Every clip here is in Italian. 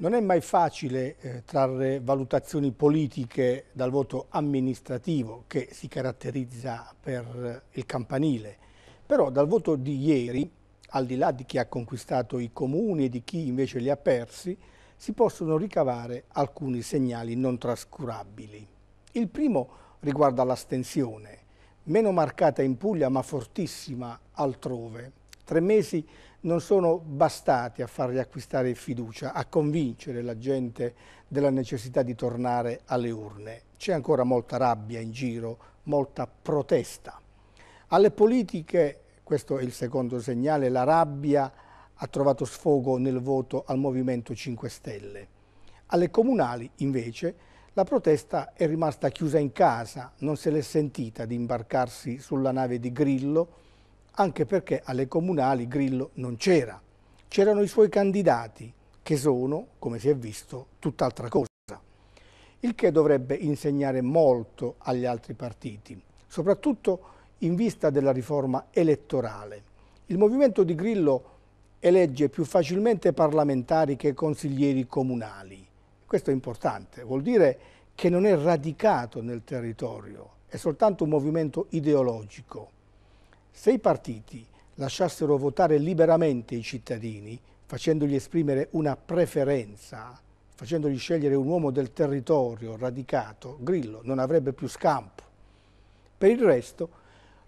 Non è mai facile eh, trarre valutazioni politiche dal voto amministrativo che si caratterizza per eh, il campanile, però dal voto di ieri, al di là di chi ha conquistato i comuni e di chi invece li ha persi, si possono ricavare alcuni segnali non trascurabili. Il primo riguarda l'astensione, meno marcata in Puglia ma fortissima altrove tre mesi non sono bastati a far riacquistare fiducia, a convincere la gente della necessità di tornare alle urne. C'è ancora molta rabbia in giro, molta protesta. Alle politiche, questo è il secondo segnale, la rabbia ha trovato sfogo nel voto al Movimento 5 Stelle. Alle comunali, invece, la protesta è rimasta chiusa in casa, non se l'è sentita di imbarcarsi sulla nave di Grillo, anche perché alle comunali Grillo non c'era. C'erano i suoi candidati, che sono, come si è visto, tutt'altra cosa. Il che dovrebbe insegnare molto agli altri partiti, soprattutto in vista della riforma elettorale. Il movimento di Grillo elegge più facilmente parlamentari che consiglieri comunali. Questo è importante, vuol dire che non è radicato nel territorio, è soltanto un movimento ideologico. Se i partiti lasciassero votare liberamente i cittadini, facendogli esprimere una preferenza, facendogli scegliere un uomo del territorio radicato, Grillo non avrebbe più scampo. Per il resto,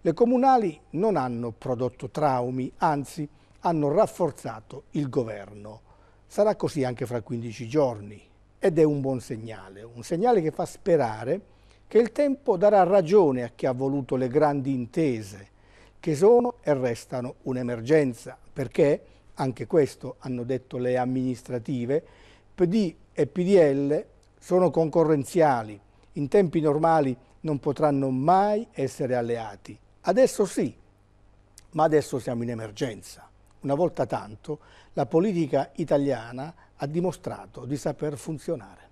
le comunali non hanno prodotto traumi, anzi hanno rafforzato il governo. Sarà così anche fra 15 giorni ed è un buon segnale, un segnale che fa sperare che il tempo darà ragione a chi ha voluto le grandi intese, che sono e restano un'emergenza, perché, anche questo hanno detto le amministrative, PD e PDL sono concorrenziali, in tempi normali non potranno mai essere alleati. Adesso sì, ma adesso siamo in emergenza. Una volta tanto la politica italiana ha dimostrato di saper funzionare.